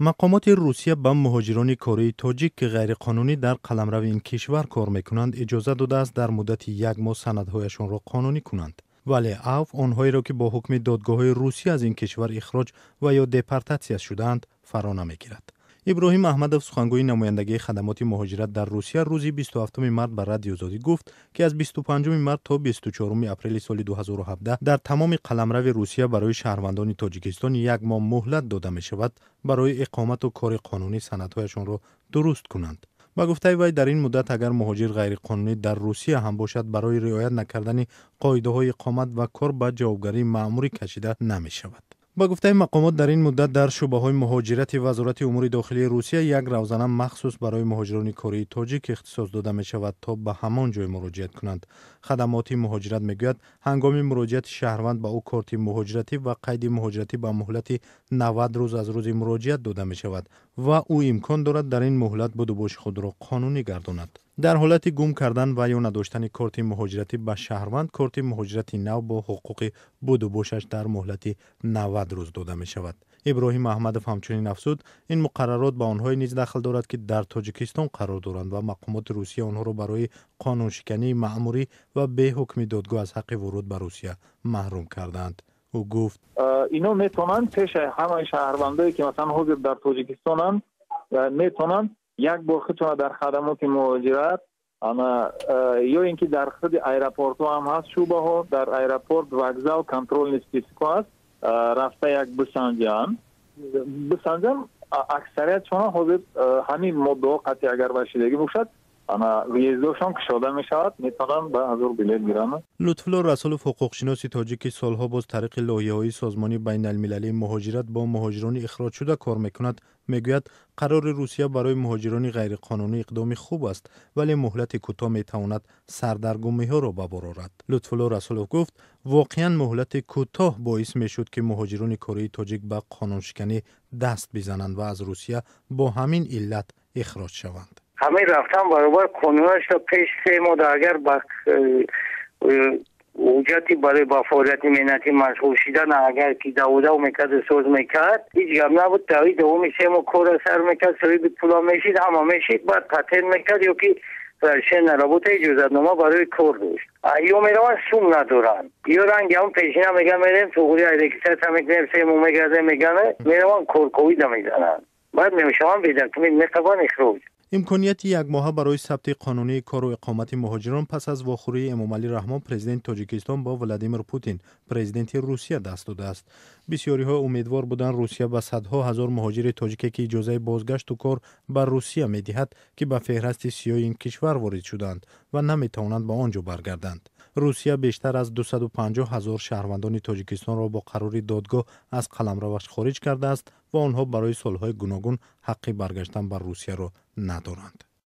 مقامات روسیه به مهاجران کره تاجیک که غیرقانونی در قلمرو این کشور کار میکنند اجازه داده است در مدت یک ماه سندهایشان را قانونی کنند ولی او آنهایی را که با حکم دادگاه روسیه از این کشور اخراج و یا دپارتاتسیا شدند فرا نمیگیرد ابراهیم احمدوف سخنگوی نمایندگی خدمات مهاجرت در روسیه روزی 27 مرد بر رادیو زودی گفت که از 25 مرد تا 24 اپریل سال 2017 در تمام قلمرو روسیه برای شهروندان تاجیکستان یک ماه مهلت داده می شود برای اقامت و کار قانونی سندهایشان را درست کنند با گفته وی در این مدت اگر مهاجر غیر قانونی در روسیه هم باشد برای رعایت نکردن قاعده های اقامت و کار به جوابگری ماموری کشیده نمی شود با گفته مقامات در این مدت در شبه های مهاجرت وزارت امور داخلی روسیه یک روزانه مخصوص برای مهاجران کره تاجیک اختصاص داده می شود تا به همان جای مراجعه کنند خدمات مهاجرت میگوید هنگام مراجعت شهروند به او کارت مهاجرتی و قید مهاجرتی با مهلت 90 روز از روز مراجعت داده می شود و او امکان دارد در این مهلت بدو باش خود را قانونی گرداند در حالت گم کردن و یا نداشتن کارت مهاجرتی به شهروند کارت مهاجرتی نو با حقوق بود و بوشش در مهلت 90 روز داده می شود. ابراهیم محمد همچنین افسود این مقررات به آنهای نیز دخل دارد که در تاجیکستان قرار دارند و مقامات روسیه آنها را برای قانون شکنی معموری و به حکم دادگاه از حق ورود به روسیه محروم کردند. او گفت اینا میتونند پیش همه شهروندهایی که مثلا حاضر در تاجیکستان هم як бор хитона дар хадамоти муҳоҷират ана э, ё ин ки дар худи аэропорто ҳам ҳаст шӯбаҳо дар аэропорт вокзал контрольни списко аст э, рафта як бусанҷан бусанҷан аксарият шона ҳозир э, ҳамин моддао қатъи агар ба шидагӣ бошад ана уезддошон кушода мешавад метавонам ба ҳазор билет гирам лутфулло расулов ҳуқуқшиноси тоҷики солҳо боз тариқи лоиҳаҳои созмони байналмилалии муҳоҷират бо муҳоҷирони ихроҷшуда кор мекунад мегӯяд қарори русия барои муҳоҷирони ғайриқонунӣ иқдоми хуб аст вале муҳлати кӯтоҳ метавонад сардаргумиҳоро ба бор орад лутфулло расулов гуфт воқеан муҳлати кӯтоҳ боис мешуд ки муҳоҷирони кории тоҷик ба қонуншиканӣ даст бизананд ва аз русия бо ҳамин иллат ихроҷ шаванд همه رفتن برابر کنونش تا پیش سه ما اگر با اوجتی برای با فعالیت مهنتی مشغول شدن اگر که دوده و میکرد سوز میکرد هیچ گم نبود دوی دومی سه ما کور سر میکرد سوی به پولا میشید همه میشید بعد پتن میکرد یا که شن رابطه اجازت نما برای کور داشت یا میروان سوم ندارن یا رنگ هم پیشنه میگن میریم تو خوری ایده هم میکنیم سه میگرده میگنه میروان کور کوید میزنن باید نمیشه بیدن که میتوان اخراج امکانیت یک ماه برای ثبت قانونی کار و اقامت مهاجران پس از واخوری امام رحمان پرزیدنت تاجیکستان با ولادیمیر پوتین پرزیدنت روسیه دست داده است بسیاری ها امیدوار بودند روسیه به صدها هزار مهاجر تاجیکی که اجازه بازگشت و کار به روسیه میدهد که به فهرست سیای این کشور وارد شدند و نمیتوانند به آنجا برگردند русия бештар аз 250 ҳазор шаҳрвандони тоҷикистонро бо қарори додгоҳ аз қаламроваш хориҷ кардааст ва онҳо барои солҳои гуногун ҳаққи баргаштан ба русияро надоранд